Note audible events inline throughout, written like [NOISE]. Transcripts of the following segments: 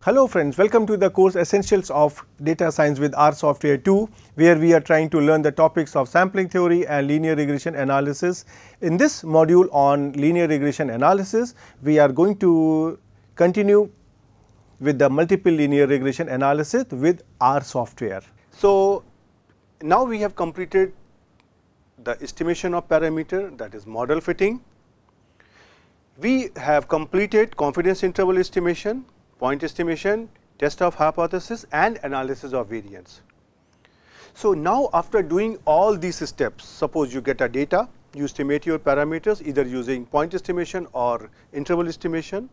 Hello friends, welcome to the course Essentials of Data Science with R Software 2, where we are trying to learn the topics of sampling theory and linear regression analysis. In this module on linear regression analysis, we are going to continue with the multiple linear regression analysis with R software. So, now we have completed the estimation of parameter that is model fitting. We have completed confidence interval estimation, point estimation, test of hypothesis and analysis of variance. So, now after doing all these steps, suppose you get a data, you estimate your parameters either using point estimation or interval estimation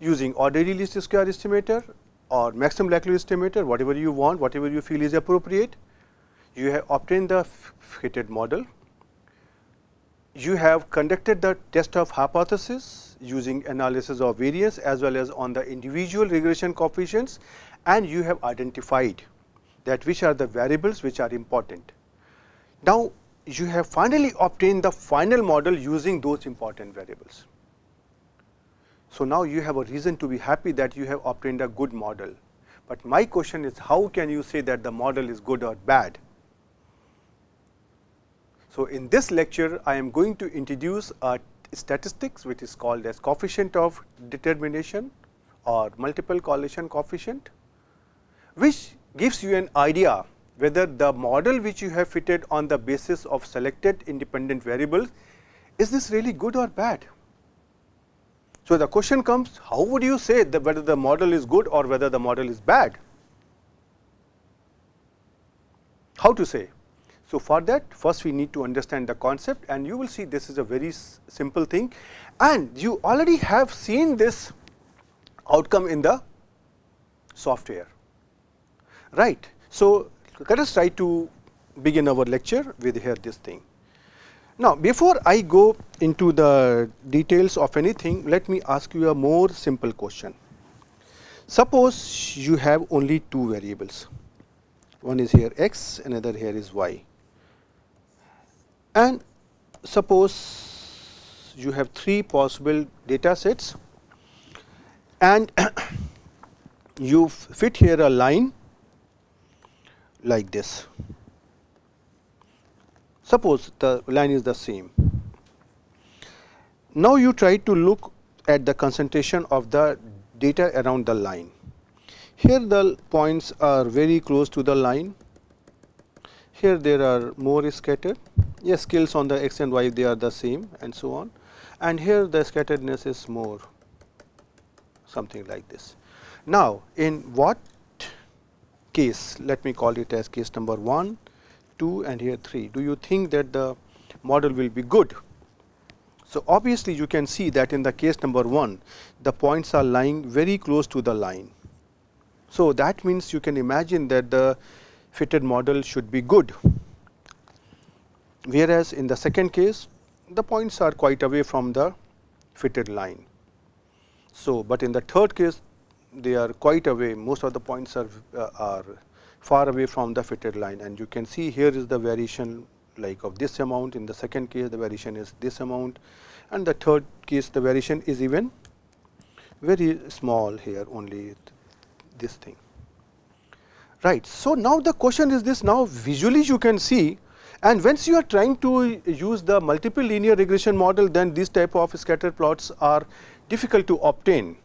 using ordinary least square estimator or maximum likelihood estimator, whatever you want, whatever you feel is appropriate. You have obtained the fitted model. You have conducted the test of hypothesis using analysis of variance as well as on the individual regression coefficients and you have identified that which are the variables which are important. Now, you have finally obtained the final model using those important variables. So, now you have a reason to be happy that you have obtained a good model, but my question is how can you say that the model is good or bad? So, in this lecture I am going to introduce a statistics which is called as coefficient of determination or multiple correlation coefficient which gives you an idea whether the model which you have fitted on the basis of selected independent variables is this really good or bad. So, the question comes how would you say whether the model is good or whether the model is bad? How to say? So, for that first we need to understand the concept and you will see this is a very simple thing and you already have seen this outcome in the software, right. So, let us try to begin our lecture with here this thing. Now, before I go into the details of anything, let me ask you a more simple question. Suppose you have only two variables, one is here x, another here is y. And suppose you have three possible data sets and [COUGHS] you fit here a line like this Suppose the line is the same. Now, you try to look at the concentration of the data around the line. Here the points are very close to the line, here there are more scattered, yes skills on the x and y they are the same and so on and here the scatteredness is more something like this. Now, in what case let me call it as case number 1 2 and here 3. Do you think that the model will be good? So, obviously, you can see that in the case number 1, the points are lying very close to the line. So, that means you can imagine that the fitted model should be good, whereas in the second case, the points are quite away from the fitted line. So, but in the third case, they are quite away, most of the points are, uh, are far away from the fitted line and you can see here is the variation like of this amount in the second case the variation is this amount and the third case the variation is even very small here only this thing right so now the question is this now visually you can see and once you are trying to use the multiple linear regression model then these type of scatter plots are difficult to obtain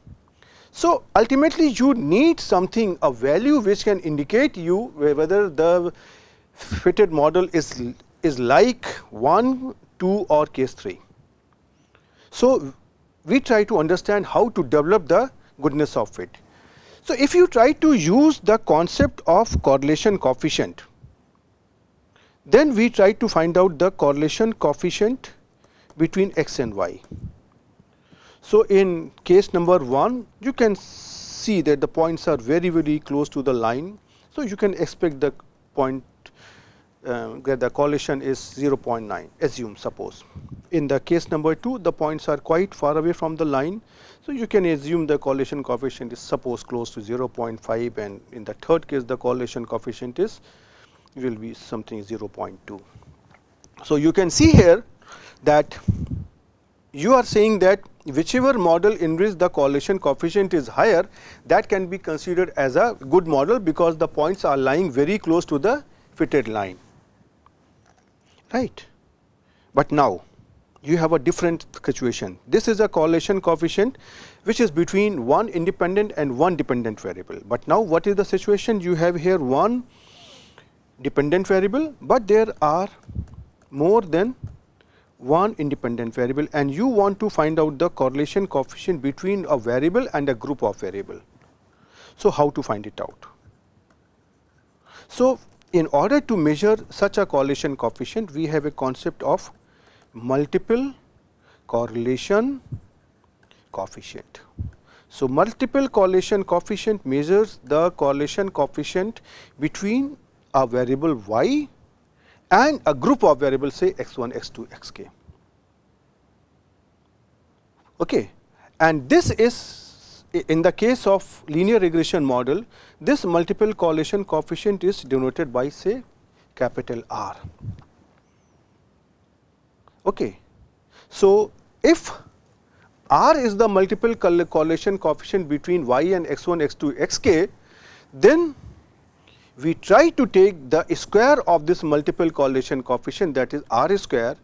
so, ultimately you need something, a value which can indicate you whether the fitted model is, is like 1, 2 or case 3. So, we try to understand how to develop the goodness of fit. So, if you try to use the concept of correlation coefficient, then we try to find out the correlation coefficient between x and y. So, in case number 1 you can see that the points are very very close to the line. So, you can expect the point uh, that the collision is 0.9 assume suppose. In the case number 2 the points are quite far away from the line. So, you can assume the collision coefficient is suppose close to 0.5 and in the third case the collision coefficient is will be something 0.2. So, you can see here that you are saying that whichever model in which the correlation coefficient is higher that can be considered as a good model because the points are lying very close to the fitted line right but now you have a different situation this is a correlation coefficient which is between one independent and one dependent variable but now what is the situation you have here one dependent variable but there are more than one independent variable and you want to find out the correlation coefficient between a variable and a group of variable. So, how to find it out? So, in order to measure such a correlation coefficient, we have a concept of multiple correlation coefficient. So, multiple correlation coefficient measures the correlation coefficient between a variable y and a group of variables say x1, x2, xk. Okay. And this is in the case of linear regression model, this multiple correlation coefficient is denoted by say capital R. Okay. So, if R is the multiple correlation coefficient between y and x1, x2, xk, then we try to take the square of this multiple correlation coefficient that is R square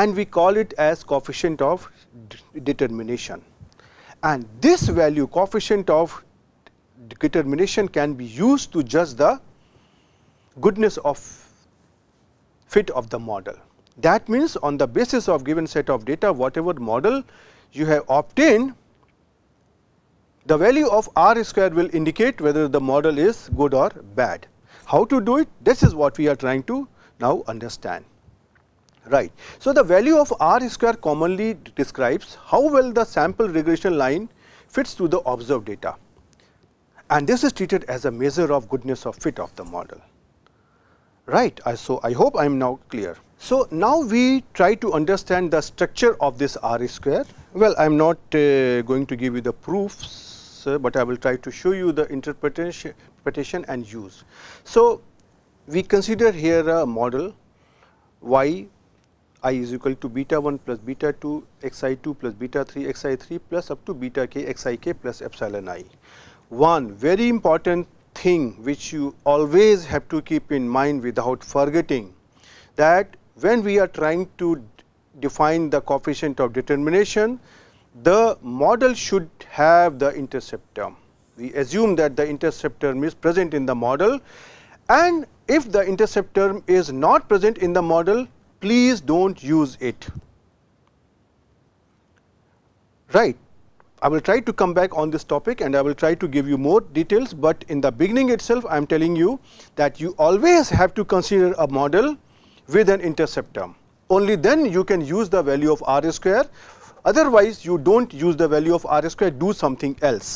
and we call it as coefficient of determination. And this value coefficient of determination can be used to judge the goodness of fit of the model. That means, on the basis of given set of data whatever model you have obtained, the value of r square will indicate whether the model is good or bad. How to do it? This is what we are trying to now understand. Right. So, the value of R square commonly describes how well the sample regression line fits to the observed data and this is treated as a measure of goodness of fit of the model. Right. So, I hope I am now clear. So, now we try to understand the structure of this R square. Well, I am not uh, going to give you the proofs, but I will try to show you the interpretation, interpretation and use. So, we consider here a model y i is equal to beta 1 plus beta 2 x i 2 plus beta 3 x i 3 plus up to beta k x i k plus epsilon i. One very important thing which you always have to keep in mind without forgetting that when we are trying to define the coefficient of determination, the model should have the intercept term. We assume that the intercept term is present in the model and if the intercept term is not present in the model, please do not use it. Right. I will try to come back on this topic and I will try to give you more details, but in the beginning itself I am telling you that you always have to consider a model with an interceptor. Only then you can use the value of r square, otherwise you do not use the value of r square, do something else.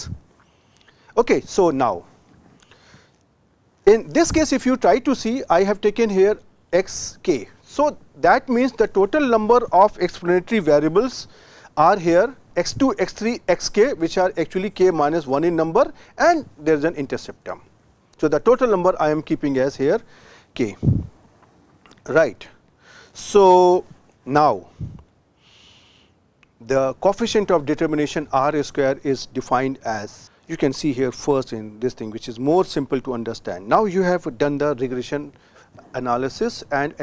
Okay, so now, in this case if you try to see I have taken here x k. So, that means the total number of explanatory variables are here x2, x3, xk which are actually k minus 1 in number and there is an intercept term. So, the total number I am keeping as here k right. So, now the coefficient of determination r square is defined as you can see here first in this thing which is more simple to understand. Now, you have done the regression analysis and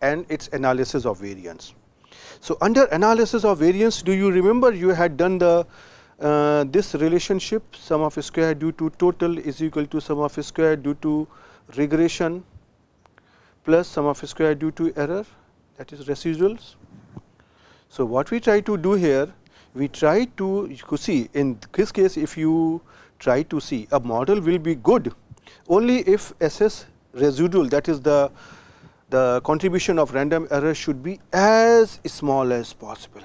and its analysis of variance. So, under analysis of variance do you remember you had done the uh, this relationship sum of square due to total is equal to sum of square due to regression plus sum of square due to error that is residuals. So, what we try to do here we try to you see in this case if you try to see a model will be good only if SS residual that is the the contribution of random error should be as small as possible.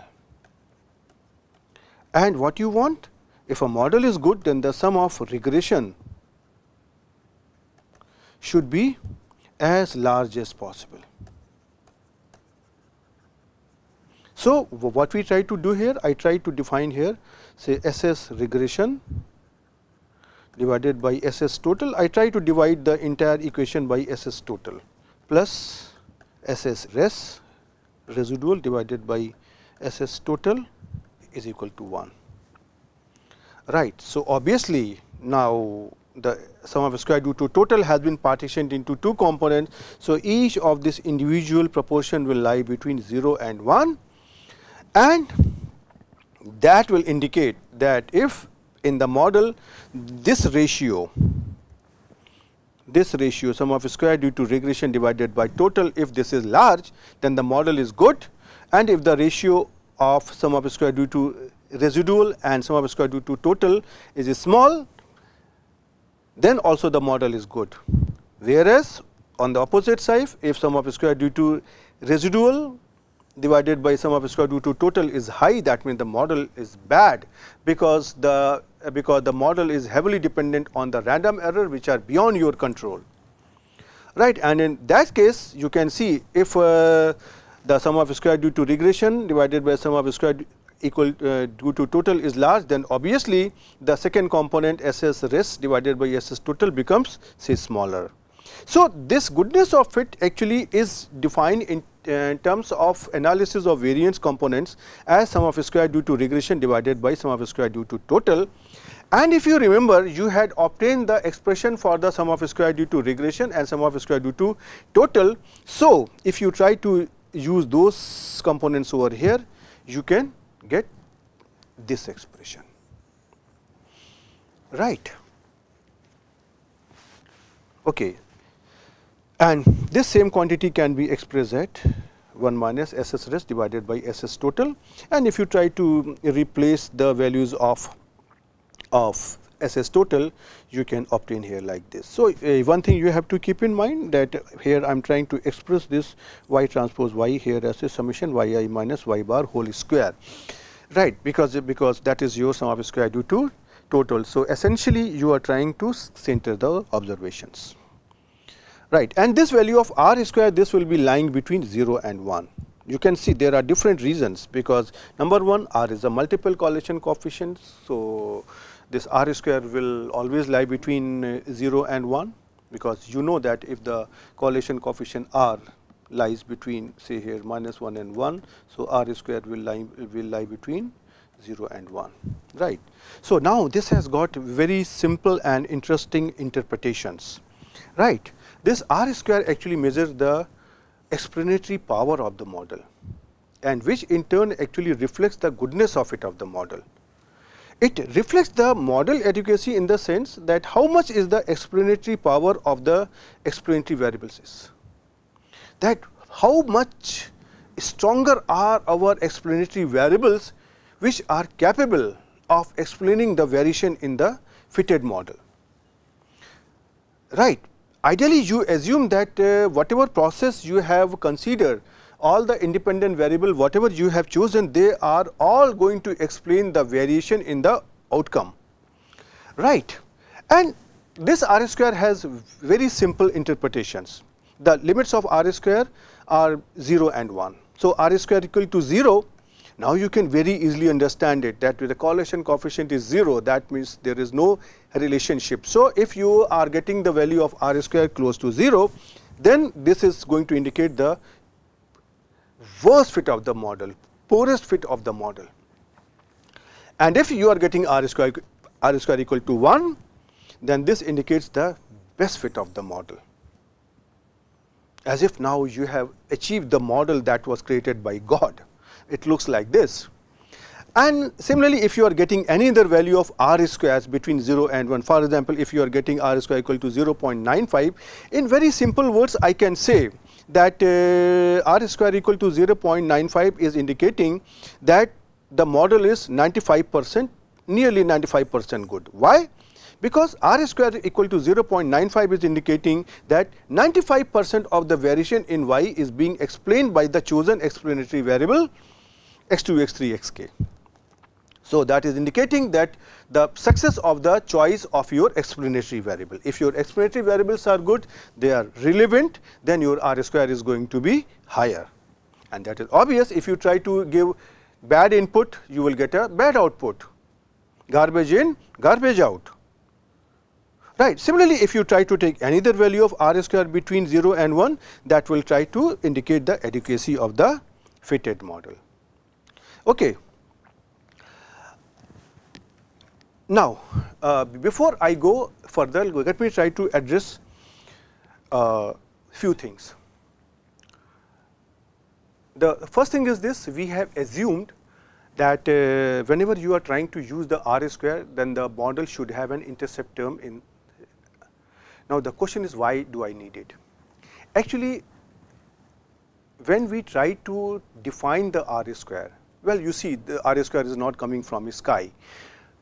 And what you want? If a model is good, then the sum of regression should be as large as possible. So, what we try to do here? I try to define here say SS regression divided by SS total. I try to divide the entire equation by SS total plus SS res residual divided by SS total is equal to 1. Right. So, obviously, now the sum of square due to total has been partitioned into two components. So, each of this individual proportion will lie between 0 and 1 and that will indicate that if in the model this ratio this ratio sum of square due to regression divided by total if this is large then the model is good and if the ratio of sum of square due to residual and sum of square due to total is small then also the model is good. Whereas, on the opposite side if sum of square due to residual divided by sum of square root to total is high that means the model is bad because the because the model is heavily dependent on the random error which are beyond your control right and in that case you can see if uh, the sum of square due to regression divided by sum of square equal uh, due to total is large then obviously the second component SS res divided by SS total becomes say smaller. So, this goodness of fit actually is defined in, uh, in terms of analysis of variance components as sum of square due to regression divided by sum of square due to total. And if you remember, you had obtained the expression for the sum of square due to regression and sum of square due to total. So, if you try to use those components over here, you can get this expression, right. Okay. And this same quantity can be expressed at 1 minus SS rest divided by SS total. And if you try to replace the values of, of SS total, you can obtain here like this. So, uh, one thing you have to keep in mind that here I am trying to express this y transpose y here as a summation y i minus y bar whole square, right, because, because that is your sum of square due to total. So, essentially you are trying to center the observations right and this value of r square this will be lying between 0 and 1 you can see there are different reasons because number one r is a multiple correlation coefficient. So, this r square will always lie between uh, 0 and 1 because you know that if the correlation coefficient r lies between say here minus 1 and 1. So, r square will lie will lie between 0 and 1 right. So, now this has got very simple and interesting interpretations right. This R square actually measures the explanatory power of the model and which in turn actually reflects the goodness of it of the model. It reflects the model adequacy in the sense that how much is the explanatory power of the explanatory variables is, that how much stronger are our explanatory variables which are capable of explaining the variation in the fitted model. Right. Ideally, you assume that uh, whatever process you have considered, all the independent variable, whatever you have chosen, they are all going to explain the variation in the outcome. Right. And this R square has very simple interpretations. The limits of R square are 0 and 1. So, R square equal to 0 now you can very easily understand it that with the correlation coefficient is 0 that means there is no relationship. So if you are getting the value of r square close to 0 then this is going to indicate the worst fit of the model, poorest fit of the model. And if you are getting r square r square equal to 1 then this indicates the best fit of the model as if now you have achieved the model that was created by God it looks like this. And similarly, if you are getting any other value of r squares between 0 and 1, for example, if you are getting r square equal to 0.95, in very simple words, I can say that uh, r square equal to 0.95 is indicating that the model is 95 percent, nearly 95 percent good. Why? Because r square equal to 0.95 is indicating that 95 percent of the variation in y is being explained by the chosen explanatory variable x2, x3, xk. So, that is indicating that the success of the choice of your explanatory variable. If your explanatory variables are good, they are relevant, then your R square is going to be higher. And that is obvious if you try to give bad input, you will get a bad output, garbage in, garbage out. Right. Similarly, if you try to take any other value of R square between 0 and 1, that will try to indicate the adequacy of the fitted model. Okay. Now, uh, before I go further, let me try to address uh, few things. The first thing is this, we have assumed that uh, whenever you are trying to use the R square, then the model should have an intercept term in. Now, the question is why do I need it? Actually, when we try to define the R square, well you see the RA square is not coming from sky,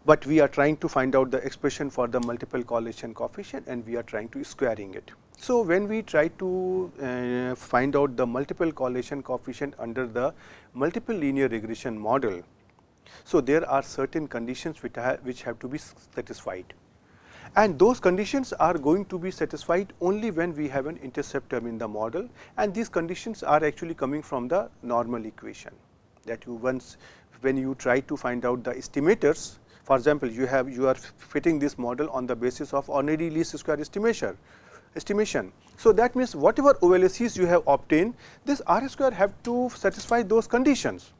but we are trying to find out the expression for the multiple correlation coefficient and we are trying to squaring it. So, when we try to uh, find out the multiple correlation coefficient under the multiple linear regression model, so there are certain conditions which, which have to be satisfied and those conditions are going to be satisfied only when we have an intercept term in the model and these conditions are actually coming from the normal equation that you once when you try to find out the estimators for example, you have you are fitting this model on the basis of ordinary least square estimation estimation. So, that means whatever OLSCs you have obtained this R square have to satisfy those conditions.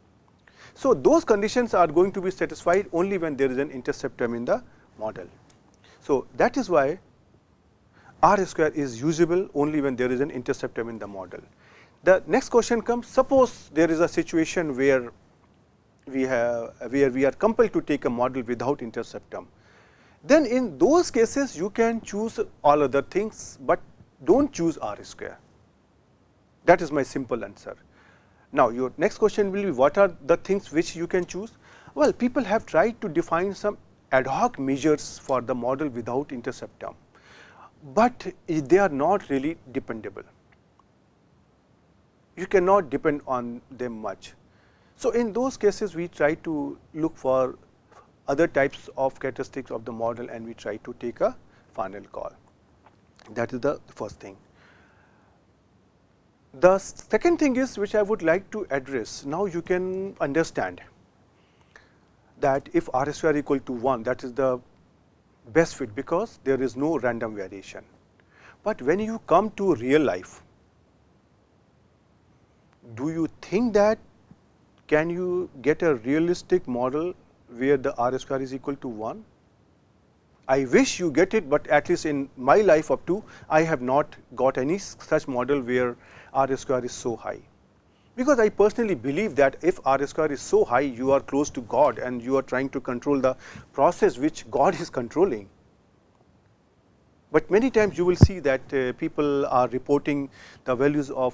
So, those conditions are going to be satisfied only when there is an intercept term in the model. So, that is why R square is usable only when there is an intercept term in the model. The next question comes suppose there is a situation where we have where we are compelled to take a model without interceptum. Then in those cases you can choose all other things, but do not choose r square. That is my simple answer. Now, your next question will be what are the things which you can choose? Well, people have tried to define some ad hoc measures for the model without interceptum, but they are not really dependable you cannot depend on them much. So, in those cases we try to look for other types of characteristics of the model and we try to take a final call. That is the first thing. The second thing is which I would like to address. Now, you can understand that if R square equal to 1 that is the best fit because there is no random variation. But when you come to real life do you think that can you get a realistic model where the r square is equal to 1? I wish you get it, but at least in my life up to I have not got any such model where r square is so high. Because I personally believe that if r square is so high, you are close to God and you are trying to control the process which God is controlling. But many times you will see that uh, people are reporting the values of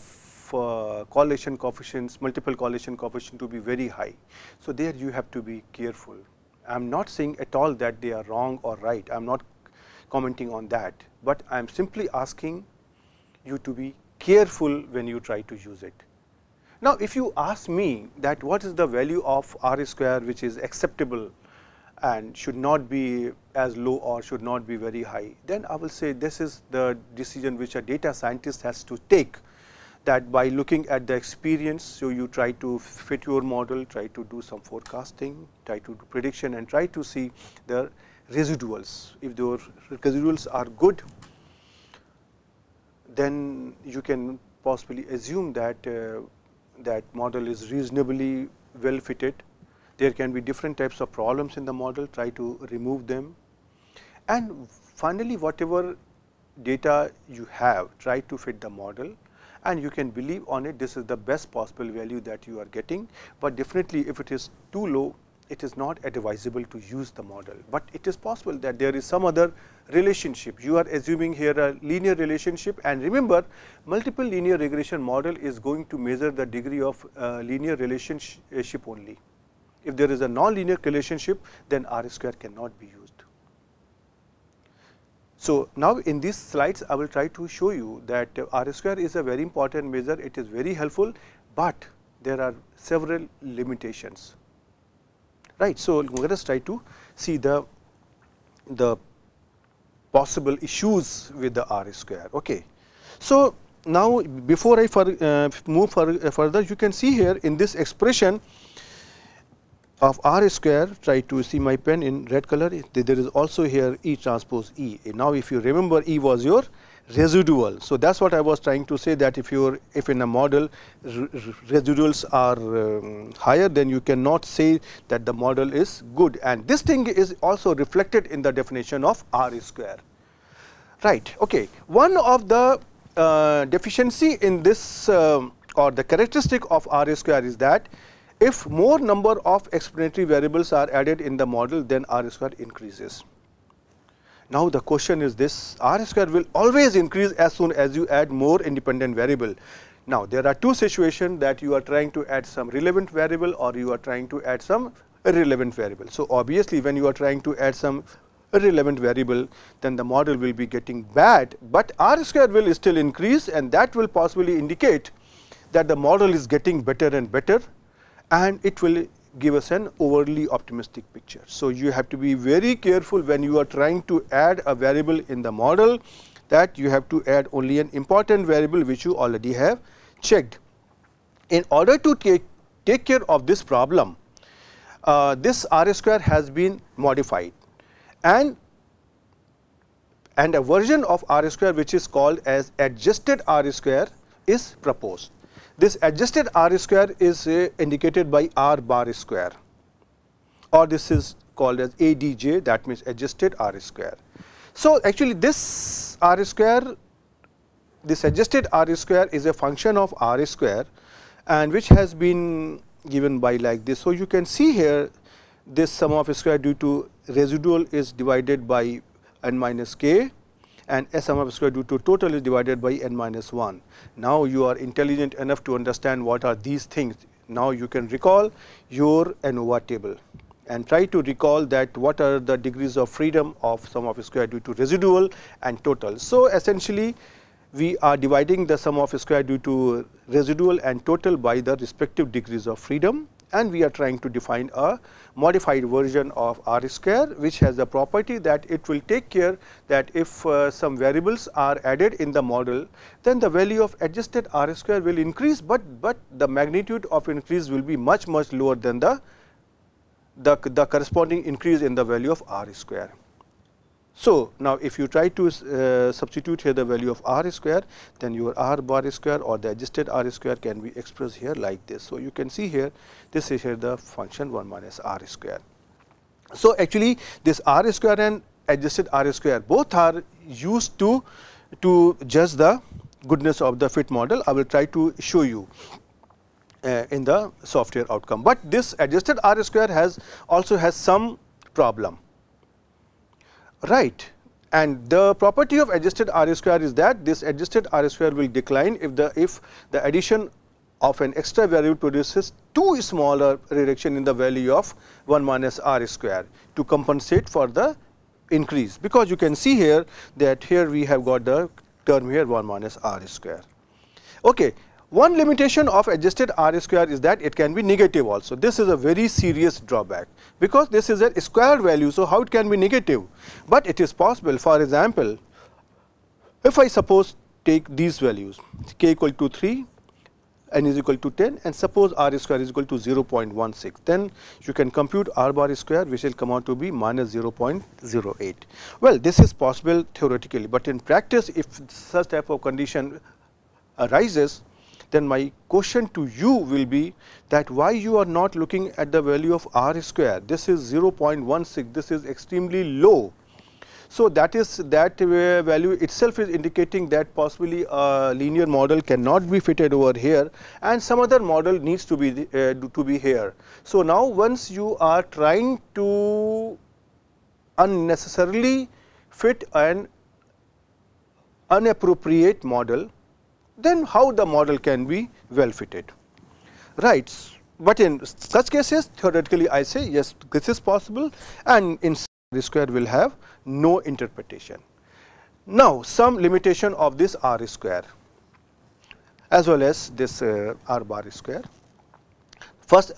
uh, correlation coefficients, multiple correlation coefficient to be very high. So, there you have to be careful. I am not saying at all that they are wrong or right, I am not commenting on that, but I am simply asking you to be careful when you try to use it. Now, if you ask me that what is the value of r square which is acceptable and should not be as low or should not be very high, then I will say this is the decision which a data scientist has to take that by looking at the experience, so you try to fit your model, try to do some forecasting, try to do prediction and try to see the residuals. If the residuals are good, then you can possibly assume that uh, that model is reasonably well fitted. There can be different types of problems in the model, try to remove them. And finally, whatever data you have, try to fit the model and you can believe on it this is the best possible value that you are getting. But definitely if it is too low it is not advisable to use the model, but it is possible that there is some other relationship. You are assuming here a linear relationship and remember multiple linear regression model is going to measure the degree of uh, linear relationship only. If there is a non-linear relationship then R square cannot be used. So, now in these slides I will try to show you that R square is a very important measure, it is very helpful, but there are several limitations. Right. So, let us try to see the, the possible issues with the R square. Okay. So, now before I for, uh, move for, uh, further you can see here in this expression of R square, try to see my pen in red color, there is also here E transpose E. Now, if you remember E was your residual. So, that is what I was trying to say that if you if in a model residuals are um, higher then you cannot say that the model is good and this thing is also reflected in the definition of R square. Right, okay. One of the uh, deficiency in this um, or the characteristic of R square is that if more number of explanatory variables are added in the model, then R square increases. Now, the question is this R square will always increase as soon as you add more independent variable. Now, there are two situations that you are trying to add some relevant variable or you are trying to add some irrelevant variable. So, obviously, when you are trying to add some irrelevant variable, then the model will be getting bad, but R square will still increase and that will possibly indicate that the model is getting better and better and it will give us an overly optimistic picture. So, you have to be very careful when you are trying to add a variable in the model that you have to add only an important variable which you already have checked. In order to take, take care of this problem, uh, this R square has been modified and and a version of R square which is called as adjusted R square is proposed. This adjusted R square is uh, indicated by R bar square or this is called as ADJ that means adjusted R square. So, actually this R square, this adjusted R square is a function of R square and which has been given by like this. So, you can see here this sum of square due to residual is divided by n minus k and sum of square due to total is divided by n minus 1. Now, you are intelligent enough to understand what are these things. Now, you can recall your ANOVA table and try to recall that what are the degrees of freedom of sum of square due to residual and total. So, essentially we are dividing the sum of square due to residual and total by the respective degrees of freedom and we are trying to define a modified version of r square which has the property that it will take care that if uh, some variables are added in the model then the value of adjusted r square will increase, but, but the magnitude of increase will be much much lower than the, the, the corresponding increase in the value of r square. So, now if you try to uh, substitute here the value of r square, then your r bar square or the adjusted r square can be expressed here like this. So, you can see here this is here the function 1 minus r square. So, actually this r square and adjusted r square both are used to, to judge the goodness of the fit model. I will try to show you. Uh, in the software outcome, but this adjusted R square has also has some problem Right. And the property of adjusted R square is that this adjusted R square will decline if the if the addition of an extra variable produces two smaller reduction in the value of 1 minus R square to compensate for the increase because you can see here that here we have got the term here 1 minus R square. Okay, one limitation of adjusted R square is that it can be negative also. This is a very serious drawback because this is a square value. So, how it can be negative? But it is possible for example, if I suppose take these values k equal to 3 n is equal to 10 and suppose r square is equal to 0.16 then you can compute r bar square which will come out to be minus 0.08. Well this is possible theoretically but in practice if such type of condition arises then my question to you will be that why you are not looking at the value of R square. This is 0.16, this is extremely low. So, that is that value itself is indicating that possibly a linear model cannot be fitted over here and some other model needs to be uh, to be here. So, now once you are trying to unnecessarily fit an unappropriate model then how the model can be well fitted. Right, but in such cases theoretically I say yes this is possible and in R square will have no interpretation. Now some limitation of this R square as well as this uh, R bar square. First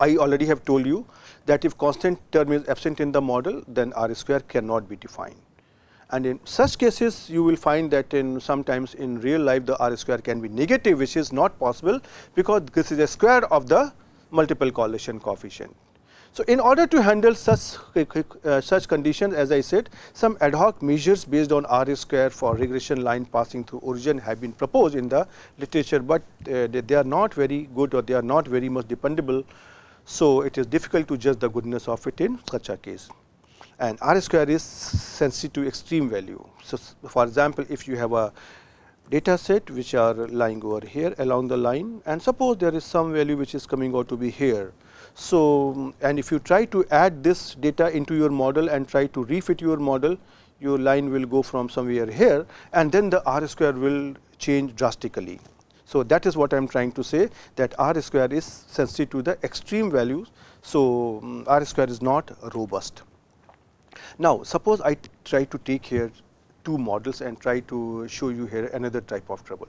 I already have told you that if constant term is absent in the model then R square cannot be defined. And in such cases, you will find that in sometimes in real life the R square can be negative, which is not possible because this is a square of the multiple correlation coefficient. So, in order to handle such, uh, such conditions as I said some ad hoc measures based on R square for regression line passing through origin have been proposed in the literature, but uh, they, they, are not very good or they are not very much dependable. So, it is difficult to judge the goodness of it in such a case and R square is sensitive to extreme value. So, for example, if you have a data set which are lying over here along the line and suppose there is some value which is coming out to be here. So, and if you try to add this data into your model and try to refit your model, your line will go from somewhere here and then the R square will change drastically. So, that is what I am trying to say that R square is sensitive to the extreme values. So, mm, R square is not robust. Now, suppose I try to take here two models and try to show you here another type of trouble.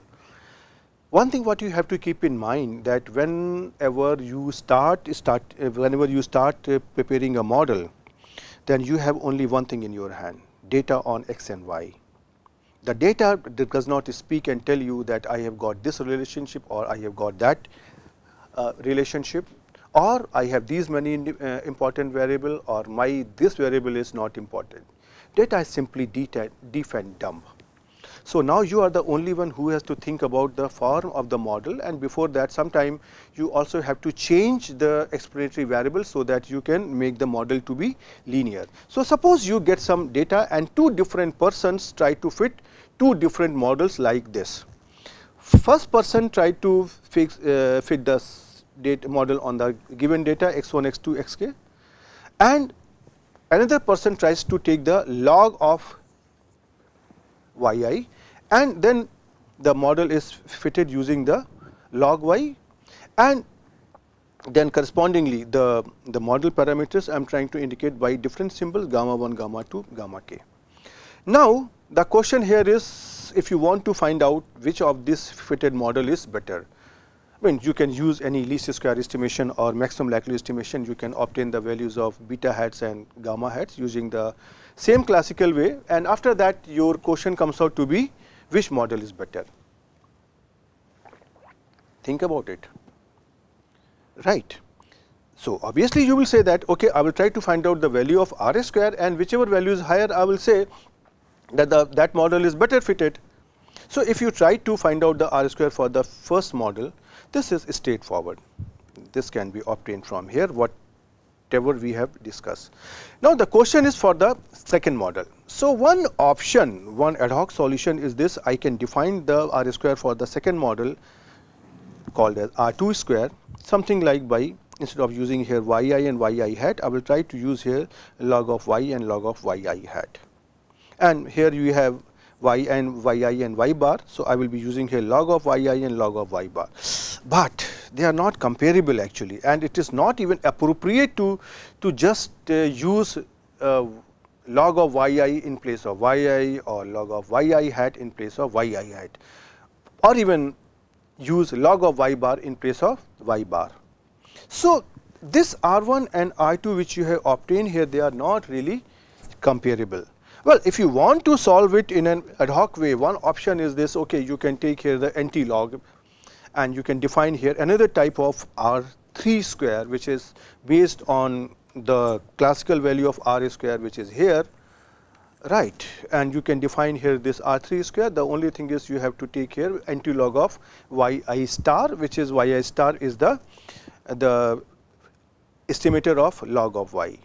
One thing what you have to keep in mind that whenever you start, start uh, whenever you start uh, preparing a model, then you have only one thing in your hand data on x and y. The data does not speak and tell you that I have got this relationship or I have got that uh, relationship or I have these many uh, important variable or my this variable is not important. That I simply defend and So, now you are the only one who has to think about the form of the model and before that sometime you also have to change the explanatory variable so that you can make the model to be linear. So, suppose you get some data and two different persons try to fit two different models like this. First person tried to fix, uh, fit the data model on the given data x1, x2, xk and another person tries to take the log of yi and then the model is fitted using the log y and then correspondingly the, the model parameters I am trying to indicate by different symbols gamma 1, gamma 2, gamma k. Now the question here is if you want to find out which of this fitted model is better I mean, you can use any least square estimation or maximum likelihood estimation. You can obtain the values of beta hats and gamma hats using the same classical way and after that your question comes out to be which model is better. Think about it, right. So, obviously you will say that okay, I will try to find out the value of R square and whichever value is higher I will say that the, that model is better fitted. So, if you try to find out the R square for the first model this is straightforward. This can be obtained from here whatever we have discussed. Now, the question is for the second model. So, one option, one ad hoc solution is this I can define the R square for the second model called as R2 square something like by instead of using here yi and yi hat I will try to use here log of y and log of yi hat. And here you have y and yi and y bar. So, I will be using here log of yi and log of y bar, but they are not comparable actually and it is not even appropriate to, to just uh, use uh, log of yi in place of yi or log of yi hat in place of yi hat or even use log of y bar in place of y bar. So, this R1 and R2 which you have obtained here they are not really comparable. Well, if you want to solve it in an ad hoc way, one option is this, okay, you can take here the anti-log and you can define here another type of R3 square, which is based on the classical value of R square, which is here, right. And you can define here this R3 square. The only thing is you have to take here anti-log of yi star, which is yi star is the, the estimator of log of y,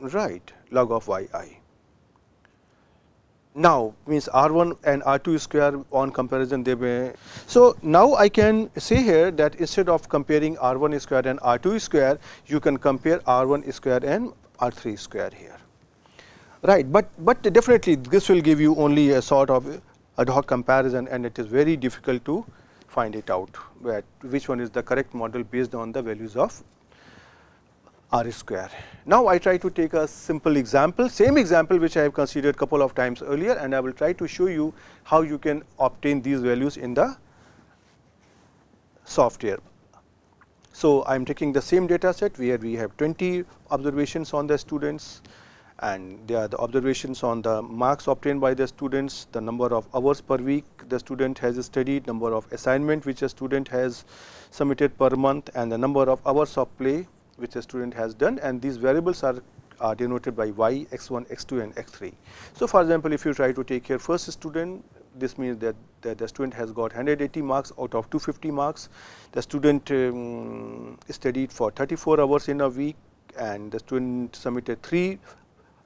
right, log of yi now means r1 and r2 square on comparison they may. So now I can say here that instead of comparing r1 square and r2 square, you can compare r1 square and r3 square here. Right, but, but definitely this will give you only a sort of ad hoc comparison and it is very difficult to find it out which one is the correct model based on the values of r square. Now I try to take a simple example, same example which I have considered couple of times earlier and I will try to show you how you can obtain these values in the software. So, I am taking the same data set where we have 20 observations on the students and they are the observations on the marks obtained by the students, the number of hours per week the student has studied, number of assignment which a student has submitted per month and the number of hours of play which a student has done and these variables are are denoted by y, x 1, x 2 and x 3. So, for example, if you try to take your first student this means that, that the student has got 180 marks out of 250 marks. The student um, studied for 34 hours in a week and the student submitted 3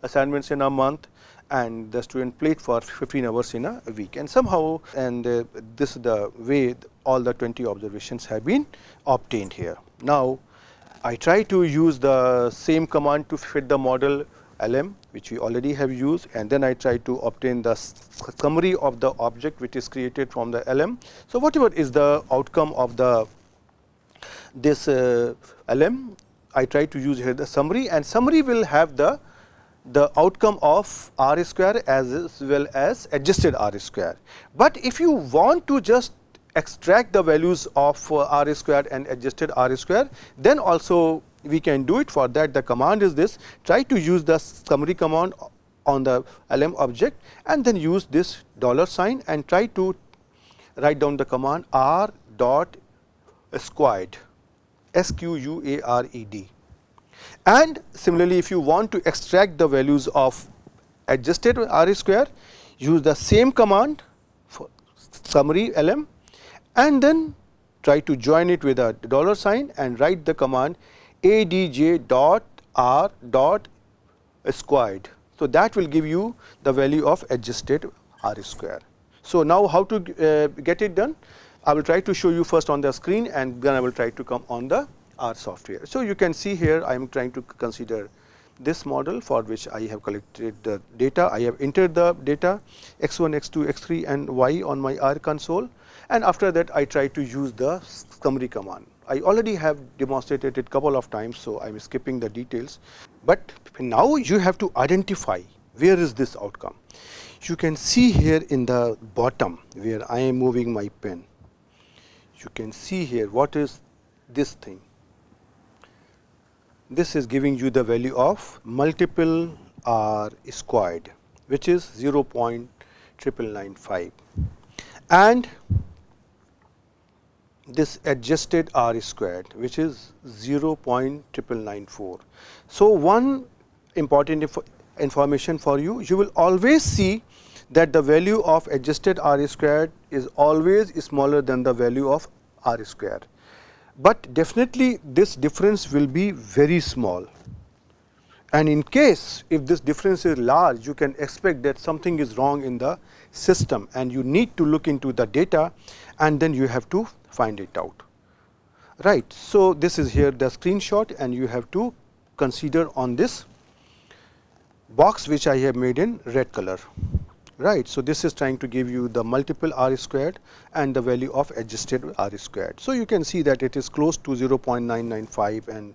assignments in a month and the student played for 15 hours in a week and somehow and uh, this is the way all the 20 observations have been obtained here. Now, I try to use the same command to fit the model LM which we already have used and then I try to obtain the summary of the object which is created from the LM. So, whatever is the outcome of the this uh, LM I try to use here the summary and summary will have the the outcome of r square as well as adjusted r square. But if you want to just extract the values of uh, r square and adjusted r square, then also we can do it for that the command is this try to use the summary command on the LM object and then use this dollar sign and try to write down the command r dot squared S Q U A R E D. And similarly, if you want to extract the values of adjusted R square, use the same command for summary LM and then try to join it with a dollar sign and write the command adj dot r dot squared. So, that will give you the value of adjusted r square. So, now how to uh, get it done? I will try to show you first on the screen and then I will try to come on the R software. So, you can see here I am trying to consider this model for which I have collected the data. I have entered the data x1, x2, x3 and y on my R console and after that I try to use the summary command. I already have demonstrated it couple of times, so I am skipping the details. But now you have to identify where is this outcome. You can see here in the bottom where I am moving my pen. You can see here what is this thing. This is giving you the value of multiple r squared which is 0.995. and this adjusted R squared which is 0.994. So, one important inf information for you, you will always see that the value of adjusted R squared is always smaller than the value of R square. But definitely this difference will be very small and in case if this difference is large you can expect that something is wrong in the system and you need to look into the data and then you have to find it out. Right. So, this is here the screenshot and you have to consider on this box which I have made in red color. Right. So, this is trying to give you the multiple r squared and the value of adjusted r squared. So, you can see that it is close to 0.995 and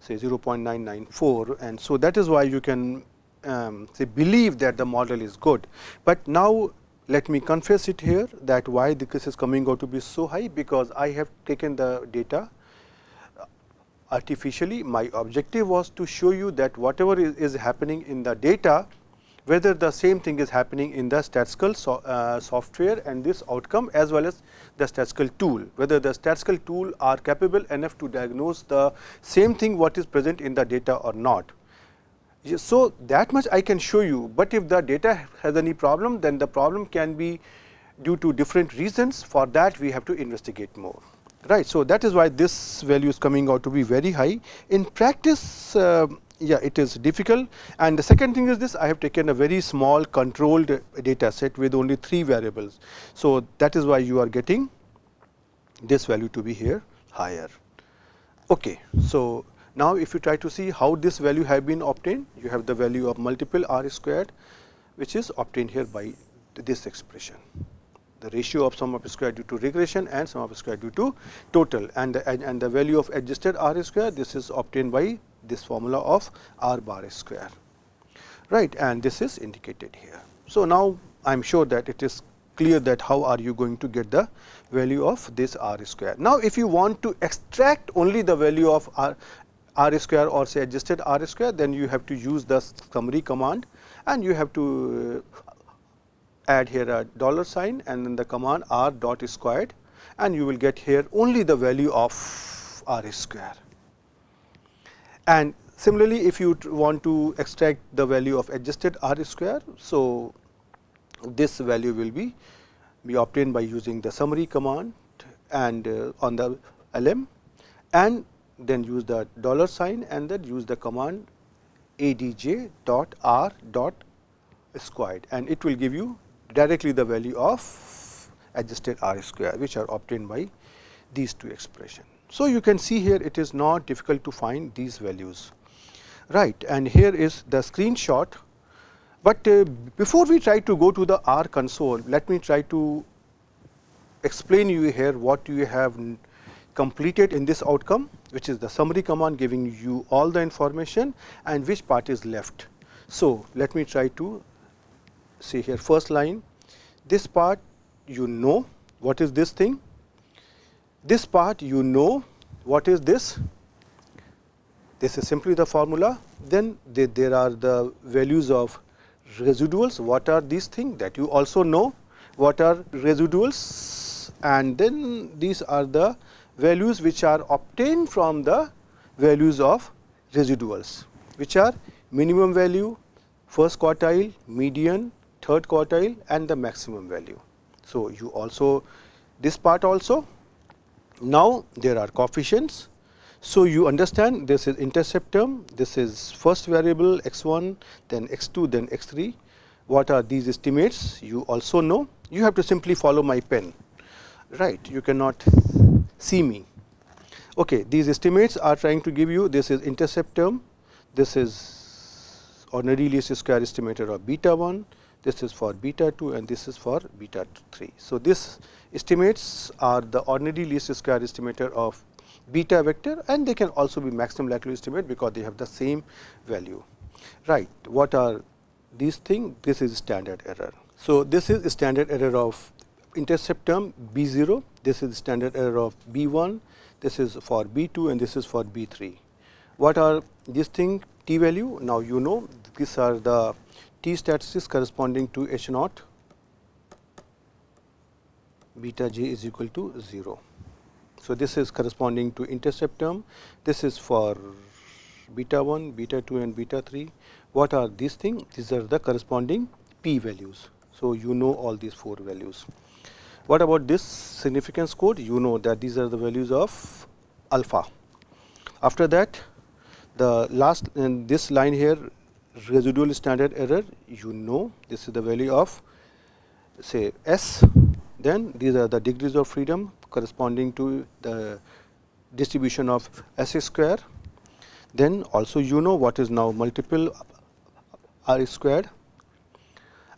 say 0.994 and so that is why you can um, say believe that the model is good. But now let me confess it here that why the case is coming out to be so high because I have taken the data uh, artificially. My objective was to show you that whatever is, is happening in the data, whether the same thing is happening in the statistical so, uh, software and this outcome as well as the statistical tool, whether the statistical tool are capable enough to diagnose the same thing what is present in the data or not. So, that much I can show you, but if the data has any problem then the problem can be due to different reasons for that we have to investigate more right. So, that is why this value is coming out to be very high in practice uh, yeah it is difficult and the second thing is this I have taken a very small controlled data set with only 3 variables. So, that is why you are getting this value to be here higher. Okay. So, now, if you try to see how this value have been obtained, you have the value of multiple r squared which is obtained here by this expression. The ratio of sum of square due to regression and sum of square due to total and the, and, and the value of adjusted r square this is obtained by this formula of r bar square right and this is indicated here. So, now I am sure that it is clear that how are you going to get the value of this r square. Now, if you want to extract only the value of r r square or say adjusted r square then you have to use the summary command and you have to uh, add here a dollar sign and then the command r dot squared and you will get here only the value of r square. And similarly, if you want to extract the value of adjusted r square, so this value will be, be obtained by using the summary command and uh, on the LM and then use the dollar sign and then use the command adj dot r dot squared and it will give you directly the value of adjusted r square which are obtained by these two expression. So, you can see here it is not difficult to find these values right and here is the screenshot, but uh, before we try to go to the R console let me try to explain you here what you have completed in this outcome which is the summary command giving you all the information and which part is left. So, let me try to see here first line this part you know what is this thing, this part you know what is this, this is simply the formula then they, there are the values of residuals what are these things that you also know what are residuals and then these are the values which are obtained from the values of residuals, which are minimum value, first quartile, median, third quartile and the maximum value. So, you also this part also. Now, there are coefficients. So, you understand this is intercept term, this is first variable x 1, then x 2, then x 3. What are these estimates? You also know. You have to simply follow my pen, right. You cannot see me. Okay, these estimates are trying to give you this is intercept term, this is ordinary least square estimator of beta 1, this is for beta 2 and this is for beta 3. So, this estimates are the ordinary least square estimator of beta vector and they can also be maximum likelihood estimate because they have the same value. Right, what are these things? This is standard error. So, this is standard error of intercept term B0, this is standard error of B1, this is for B2 and this is for B3. What are these thing t value? Now you know these are the t statistics corresponding to H naught beta j is equal to 0. So, this is corresponding to intercept term, this is for beta 1, beta 2 and beta 3. What are these things? These are the corresponding p values. So, you know all these 4 values. What about this significance code? You know that these are the values of alpha. After that, the last in this line here residual standard error, you know this is the value of say S, then these are the degrees of freedom corresponding to the distribution of S square. Then also you know what is now multiple R squared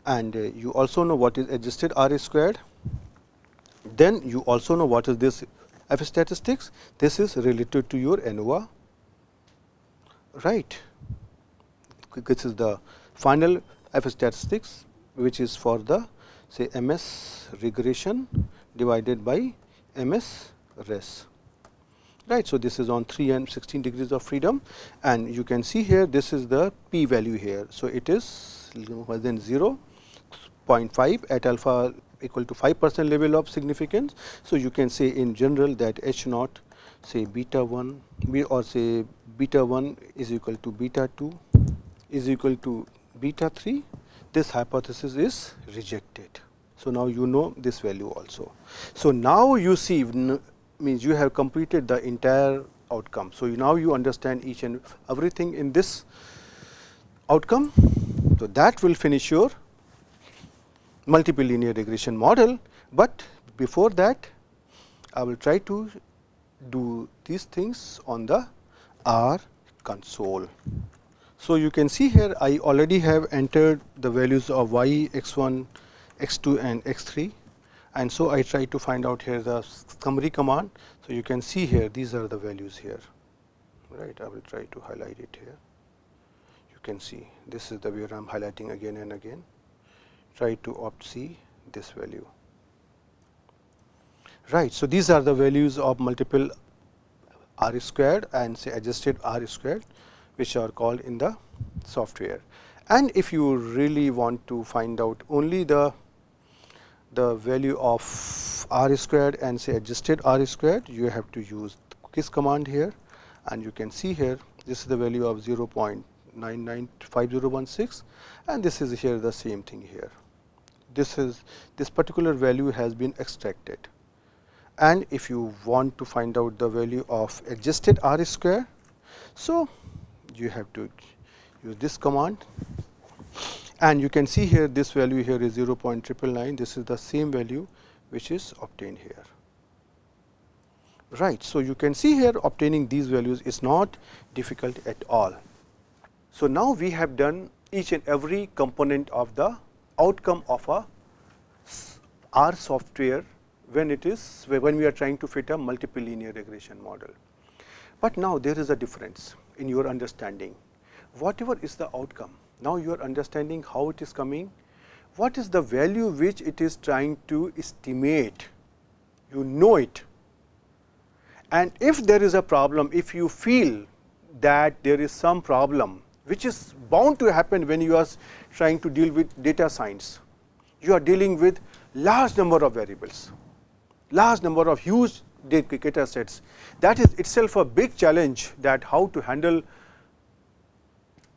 and uh, you also know what is adjusted R squared then you also know what is this F statistics, this is related to your ANOVA, right. This is the final F statistics which is for the say MS regression divided by MS res right. So, this is on 3 and 16 degrees of freedom and you can see here this is the p value here. So, it is less than 0 0.5 at alpha equal to 5 percent level of significance. So, you can say in general that H naught say beta 1 or say beta 1 is equal to beta 2 is equal to beta 3 this hypothesis is rejected. So, now you know this value also. So, now you see means you have completed the entire outcome. So, you now you understand each and everything in this outcome. So, that will finish your multiple linear regression model, but before that I will try to do these things on the R console. So, you can see here I already have entered the values of y, x 1, x 2 and x 3 and so I try to find out here the summary command. So, you can see here these are the values here right I will try to highlight it here you can see this is the where I am highlighting again and again try to opt C this value. Right. So, these are the values of multiple r squared and say adjusted r squared which are called in the software. And if you really want to find out only the the value of r squared and say adjusted r squared you have to use this command here and you can see here this is the value of 0.995016 and this is here the same thing here this is this particular value has been extracted. And if you want to find out the value of adjusted R square, so you have to use this command and you can see here this value here is 0.999 this is the same value which is obtained here right. So, you can see here obtaining these values is not difficult at all. So, now we have done each and every component of the outcome of a R software when it is when we are trying to fit a multiple linear regression model. But now there is a difference in your understanding. Whatever is the outcome, now you are understanding how it is coming, what is the value which it is trying to estimate, you know it. And if there is a problem, if you feel that there is some problem, which is bound to happen when you are trying to deal with data science. You are dealing with large number of variables, large number of huge data sets. That is itself a big challenge that how to handle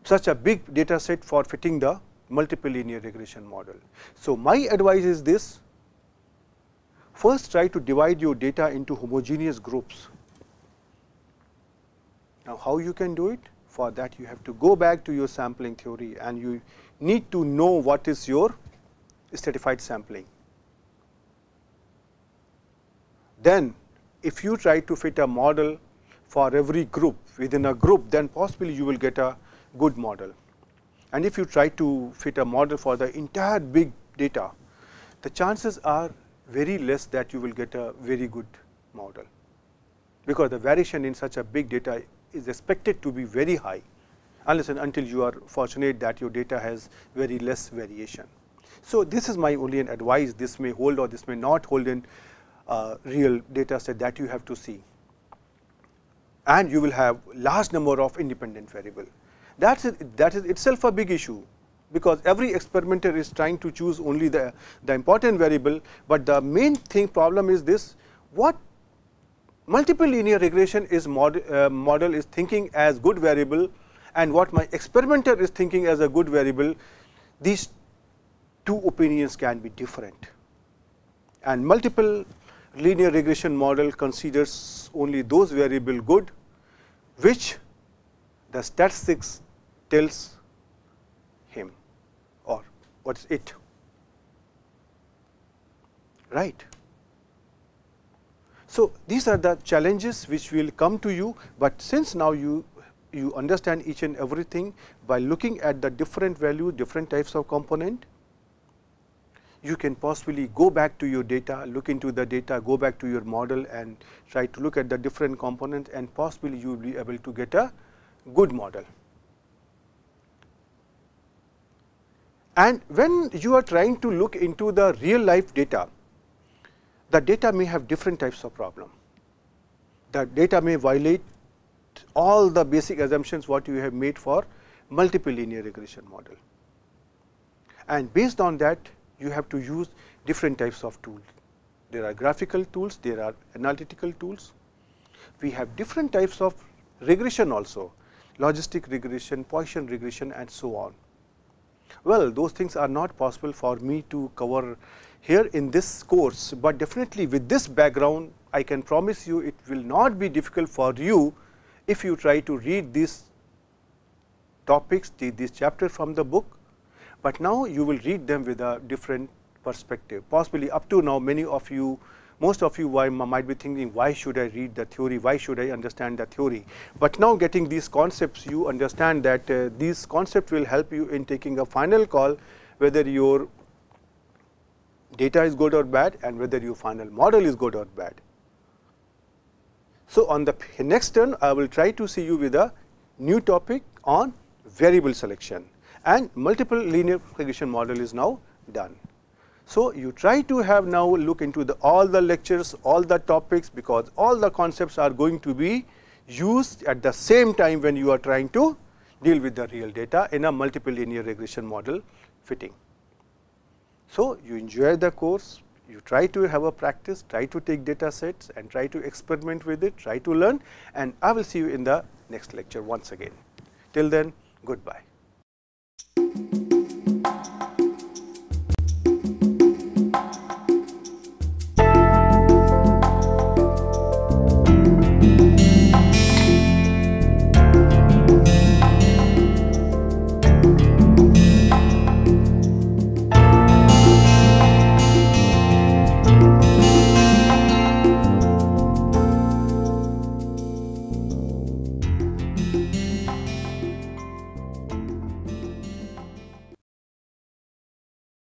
such a big data set for fitting the multiple linear regression model. So, my advice is this, first try to divide your data into homogeneous groups. Now, how you can do it? For that you have to go back to your sampling theory and you need to know what is your stratified sampling. Then if you try to fit a model for every group within a group, then possibly you will get a good model. And if you try to fit a model for the entire big data, the chances are very less that you will get a very good model, because the variation in such a big data is expected to be very high unless and until you are fortunate that your data has very less variation. So, this is my only advice this may hold or this may not hold in uh, real data set that you have to see and you will have large number of independent variable. That is, that is itself a big issue because every experimenter is trying to choose only the, the important variable, but the main thing problem is this what multiple linear regression is mod, uh, model is thinking as good variable and what my experimenter is thinking as a good variable, these two opinions can be different. And multiple linear regression model considers only those variable good, which the statistics tells him or what is it, right. So, these are the challenges which will come to you, but since now you you understand each and everything by looking at the different value, different types of component. You can possibly go back to your data, look into the data, go back to your model and try to look at the different components and possibly you will be able to get a good model. And when you are trying to look into the real life data, the data may have different types of problem. The data may violate all the basic assumptions what you have made for multiple linear regression model. And based on that you have to use different types of tools. There are graphical tools, there are analytical tools. We have different types of regression also, logistic regression, Poisson regression and so on. Well, those things are not possible for me to cover here in this course, but definitely with this background I can promise you it will not be difficult for you if you try to read these topics, these chapters from the book, but now you will read them with a different perspective. Possibly up to now many of you, most of you might be thinking why should I read the theory, why should I understand the theory. But now getting these concepts you understand that uh, these concepts will help you in taking a final call whether your data is good or bad and whether your final model is good or bad. So, on the next turn I will try to see you with a new topic on variable selection and multiple linear regression model is now done. So, you try to have now look into the all the lectures, all the topics because all the concepts are going to be used at the same time when you are trying to deal with the real data in a multiple linear regression model fitting. So, you enjoy the course, you try to have a practice, try to take data sets and try to experiment with it, try to learn and I will see you in the next lecture once again. Till then, goodbye.